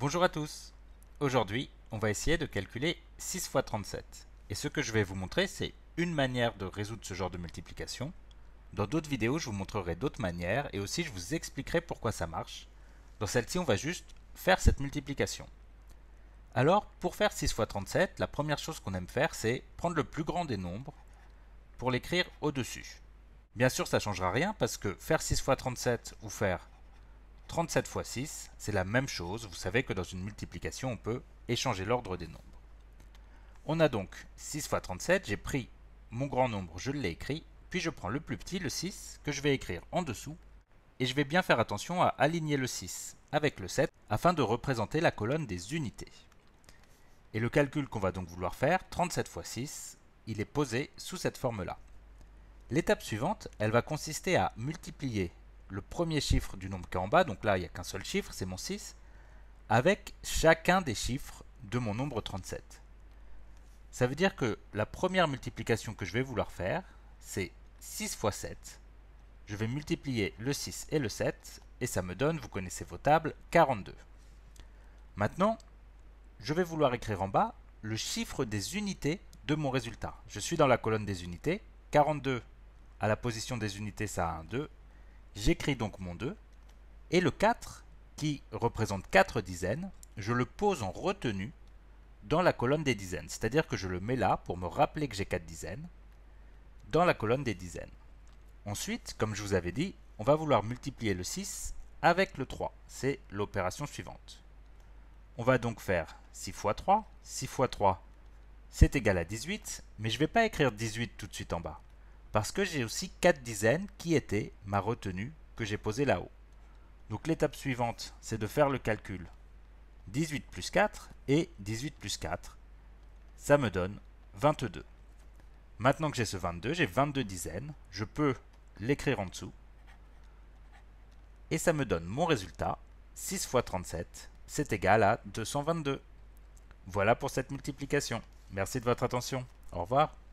Bonjour à tous Aujourd'hui, on va essayer de calculer 6 x 37. Et ce que je vais vous montrer, c'est une manière de résoudre ce genre de multiplication. Dans d'autres vidéos, je vous montrerai d'autres manières et aussi je vous expliquerai pourquoi ça marche. Dans celle-ci, on va juste faire cette multiplication. Alors, pour faire 6 x 37, la première chose qu'on aime faire, c'est prendre le plus grand des nombres pour l'écrire au-dessus. Bien sûr, ça ne changera rien parce que faire 6 x 37 ou faire 37 x 6, c'est la même chose, vous savez que dans une multiplication, on peut échanger l'ordre des nombres. On a donc 6 x 37, j'ai pris mon grand nombre, je l'ai écrit, puis je prends le plus petit, le 6, que je vais écrire en dessous, et je vais bien faire attention à aligner le 6 avec le 7 afin de représenter la colonne des unités. Et le calcul qu'on va donc vouloir faire, 37 x 6, il est posé sous cette forme-là. L'étape suivante, elle va consister à multiplier le premier chiffre du nombre qui est en bas, donc là il n'y a qu'un seul chiffre, c'est mon 6, avec chacun des chiffres de mon nombre 37. Ça veut dire que la première multiplication que je vais vouloir faire, c'est 6 fois 7. Je vais multiplier le 6 et le 7, et ça me donne, vous connaissez vos tables, 42. Maintenant, je vais vouloir écrire en bas le chiffre des unités de mon résultat. Je suis dans la colonne des unités, 42 à la position des unités ça a un 2, J'écris donc mon 2, et le 4, qui représente 4 dizaines, je le pose en retenue dans la colonne des dizaines. C'est-à-dire que je le mets là pour me rappeler que j'ai 4 dizaines dans la colonne des dizaines. Ensuite, comme je vous avais dit, on va vouloir multiplier le 6 avec le 3. C'est l'opération suivante. On va donc faire 6 x 3. 6 x 3, c'est égal à 18, mais je ne vais pas écrire 18 tout de suite en bas parce que j'ai aussi 4 dizaines qui étaient ma retenue que j'ai posée là-haut. Donc l'étape suivante, c'est de faire le calcul. 18 plus 4 et 18 plus 4, ça me donne 22. Maintenant que j'ai ce 22, j'ai 22 dizaines, je peux l'écrire en dessous. Et ça me donne mon résultat, 6 fois 37, c'est égal à 222. Voilà pour cette multiplication. Merci de votre attention. Au revoir.